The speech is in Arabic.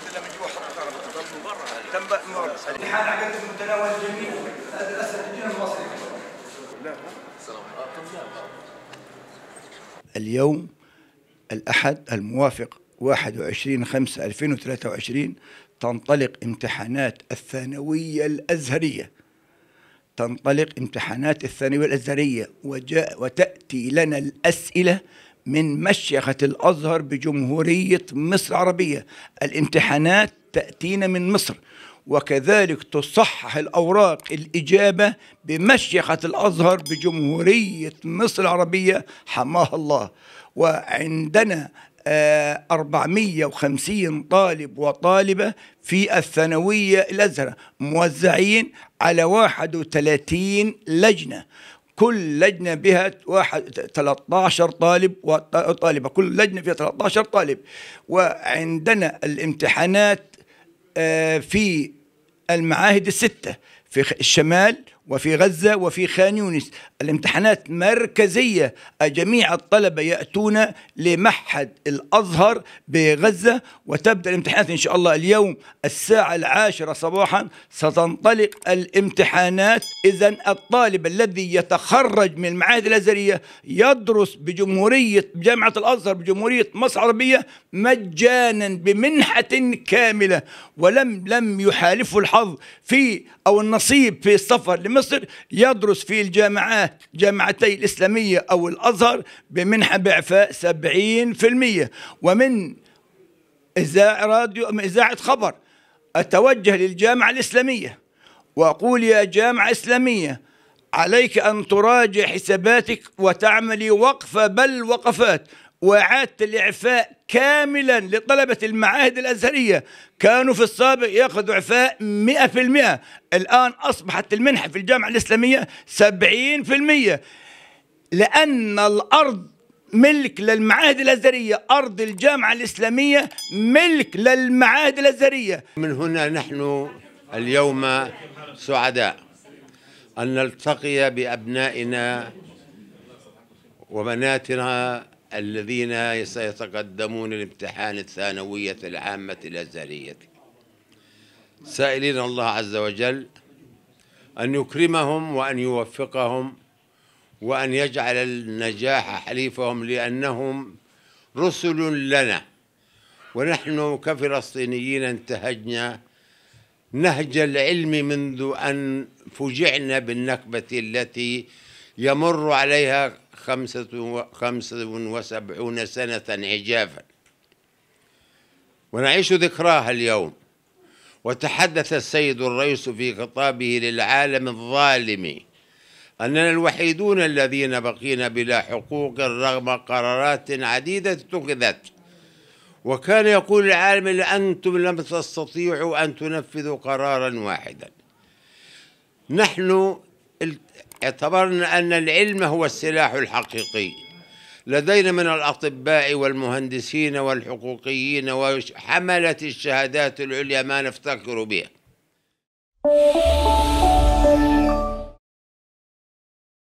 الحمد لله من جوا حطوا من برا تم من برا الحال يعني عقدت متناول الجميع هذا الاسد الدين المصري لا السلام عليكم آه، آه. اليوم الأحد الموافق 21 5 2023 تنطلق امتحانات الثانوية الأزهرية تنطلق امتحانات الثانوية الأزهرية وجاء وتأتي لنا الأسئلة من مشيخة الأزهر بجمهورية مصر العربية الامتحانات تأتينا من مصر وكذلك تصحح الأوراق الإجابة بمشيخة الأزهر بجمهورية مصر العربية حماها الله وعندنا 450 آه، طالب وطالبة في الثانوية الأزهر موزعين على 31 لجنة كل لجنة بها واحد 13 طالب وطالبة كل لجنة فيها 13 طالب وعندنا الامتحانات آه، في المعاهد الستة في الشمال وفي غزة وفي خان يونس الامتحانات مركزية جميع الطلبة يأتون لمعهد الأزهر بغزة وتبدأ الامتحانات إن شاء الله اليوم الساعة العاشرة صباحا ستنطلق الامتحانات إذا الطالب الذي يتخرج من المعاهد الأزرية يدرس بجمهورية جامعة الأزهر بجمهورية مصر العربية مجانا بمنحة كاملة ولم لم يحالفه الحظ في أو النصيب في السفر لمصر مصر يدرس في الجامعات جامعتي الإسلامية أو الأزهر بمنحة بإعفاء 70% ومن إذاعة راديو إذاعة خبر أتوجه للجامعة الإسلامية وأقول يا جامعة إسلامية عليك أن تراجع حساباتك وتعملي وقفة بل وقفات وإعادة الإعفاء كاملا لطلبة المعاهد الأزهرية كانوا في السابق يأخذوا إعفاء 100% الآن أصبحت المنحة في الجامعة الإسلامية 70% لأن الأرض ملك للمعاهد الازهريه، ارض الجامعه الاسلاميه ملك للمعاهد الازهريه. من هنا نحن اليوم سعداء ان نلتقي بابنائنا وبناتنا الذين سيتقدمون الامتحان الثانوية العامة الأزهرية سائلين الله عز وجل أن يكرمهم وأن يوفقهم وأن يجعل النجاح حليفهم لأنهم رسل لنا ونحن كفلسطينيين انتهجنا نهج العلم منذ أن فجعنا بالنكبة التي يمر عليها خمسة, خمسة وسبعون سنة عجافا ونعيش ذكراها اليوم وتحدث السيد الرئيس في خطابه للعالم الظالم أننا الوحيدون الذين بقينا بلا حقوق رغم قرارات عديدة اتخذت وكان يقول العالم أنتم لم تستطيعوا أن تنفذوا قرارا واحدا نحن اعتبرنا أن العلم هو السلاح الحقيقي لدينا من الأطباء والمهندسين والحقوقيين وحملة الشهادات العليا ما نفتخر بها